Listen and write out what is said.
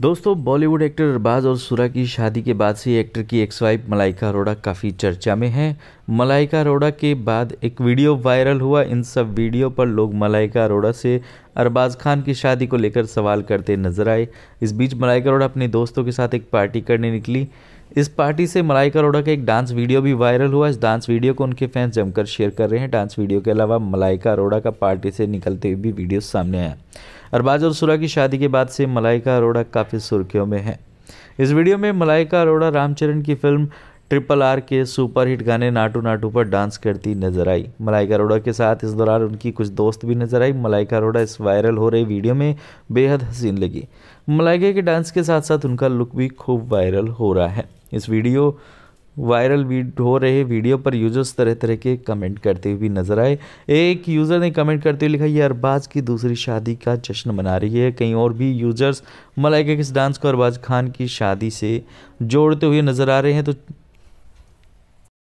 दोस्तों बॉलीवुड एक्टर अरबाज और सुरा की शादी के बाद से एक्टर की एक्स वाइफ मलाइका अरोड़ा काफ़ी चर्चा में है मलाइका अरोड़ा के बाद एक वीडियो वायरल हुआ इन सब वीडियो पर लोग मलाइका अरोड़ा से अरबाज खान की शादी को लेकर सवाल करते नजर आए इस बीच मलाइका अरोड़ा अपने दोस्तों के साथ एक पार्टी करने निकली इस पार्टी से मलाइका अरोड़ा का एक डांस वीडियो भी वायरल हुआ इस डांस वीडियो को उनके फैंस जमकर शेयर कर रहे हैं डांस वीडियो के अलावा मलाइका अरोड़ा का पार्टी से निकलते हुए भी वीडियो सामने आया अरबाज और सुरा की शादी के बाद से मलाइका अरोड़ा काफ़ी सुर्खियों में है इस वीडियो में मलाइका अरोड़ा रामचरण की फिल्म ट्रिपल आर के सुपरहिट गाने नाटू नाटू पर डांस करती नजर आई मलाइका अरोड़ा के साथ इस दौरान उनकी कुछ दोस्त भी नजर आई मलाइका अरोड़ा इस वायरल हो रही वीडियो में बेहद हसीन लगी मलाइका के डांस के साथ साथ उनका लुक भी खूब वायरल हो रहा है इस वीडियो वायरल हो रहे वीडियो पर यूजर्स तरह तरह के कमेंट करते हुए नजर आए एक यूज़र ने कमेंट करते हुए लिखा ये अरबाज की दूसरी शादी का जश्न मना रही है कहीं और भी यूजर्स मलाइका किस इस डांस को अरबाज खान की शादी से जोड़ते हुए नजर आ रहे हैं तो